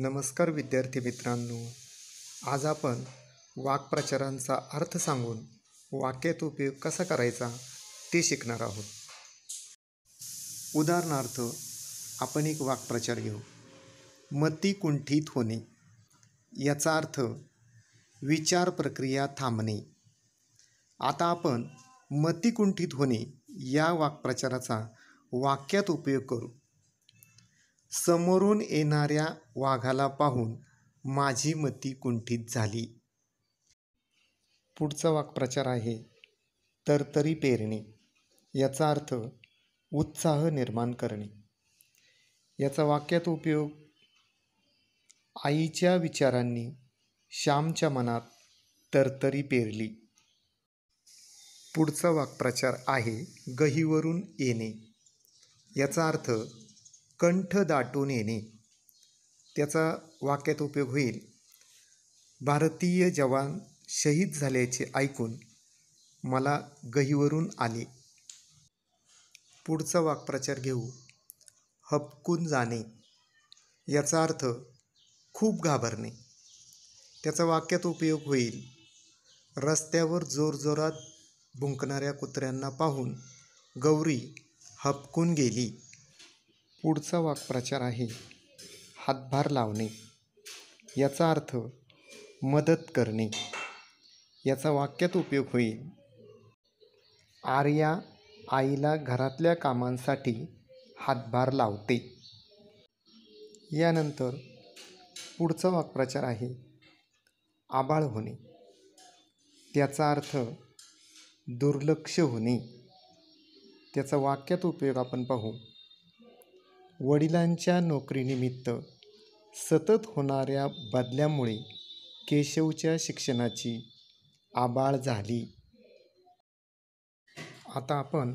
नमस्कार विद्यार्थी मित्रांनो आज आपण वाक्प्रचारांचा अर्थ सांगून वाक्यात उपयोग कसा करायचा ते शिकणार आहोत उदाहरणार्थ आपण एक वाक्प्रचार घेऊ मती कुंठित होणे याचा अर्थ विचार प्रक्रिया थांबणे आता आपण मती कुंठित होणे या वाक्प्रचाराचा वाक्यात उपयोग करू समोरून येणाऱ्या वाघाला पाहून माझी मती कुंठित झाली पुढचा वाक्प्रचार आहे तरतरी पेरणे याचा अर्थ उत्साह निर्माण करणे याचा वाक्यात उपयोग आईच्या विचारांनी श्यामच्या मनात तरतरी पेरली पुढचा वाक्प्रचार आहे गहीवरून येणे याचा अर्थ कंठ दाटून येणे त्याचा वाक्यात उपयोग होईल भारतीय जवान शहीद झाल्याचे ऐकून मला गहीवरून आले पुढचा वाक्प्रचार घेऊ हपकून जाणे याचा अर्थ खूप घाबरणे त्याचा वाक्यात उपयोग होईल रस्त्यावर जोरजोरात भुंकणाऱ्या कुत्र्यांना पाहून गौरी हपकून गेली पुढचा वाक्प्रचार आहे हातभार लावणे याचा अर्थ मदत करणे याचा वाक्यात उपयोग होईल आर्या आईला घरातल्या कामांसाठी हातभार लावते यानंतर पुढचा वाक्प्रचार आहे आबाळ होणे त्याचा अर्थ दुर्लक्ष होणे त्याचा वाक्यात उपयोग आपण पाहू वडिलांच्या नोकरीनिमित्त सतत होणाऱ्या बदल्यामुळे केशवच्या शिक्षणाची आबाळ झाली आता आपण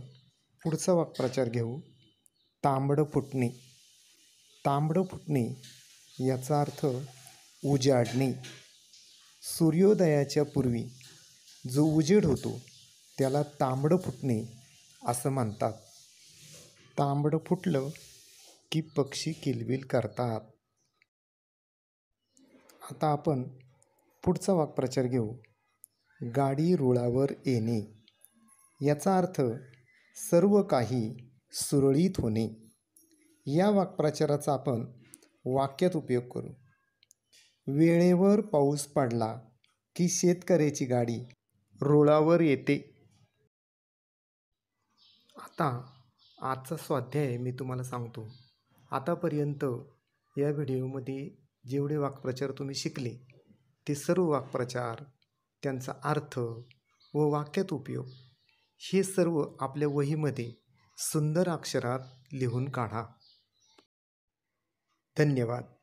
पुढचा वाक्प्रचार घेऊ तांबडं फुटणे तांबडं फुटणे याचा अर्थ उजाडणे सूर्योदयाच्या पूर्वी जो उजेड होतो त्याला तांबडं फुटणे असं म्हणतात तांबडं फुटलं की पक्षी किलबिल करतात आता आपण पुढचा वाक्प्रचार घेऊ गाडी रुळावर येणे याचा अर्थ सर्व काही सुरळीत होणे या वाक्प्रचाराचा आपण वाक्यात उपयोग करू वेळेवर पाऊस पडला की शेतकऱ्याची गाडी रुळावर येते आता आजचा स्वाध्याय मी तुम्हाला सांगतो आतापर्यंत या व्हिडिओमध्ये जेवढे वाक्प्रचार तुम्ही शिकले ते सर्व वाक्प्रचार त्यांचा अर्थ व वाक्यात उपयोग हे सर्व आपल्या वहीमध्ये सुंदर अक्षरात लिहून काढा धन्यवाद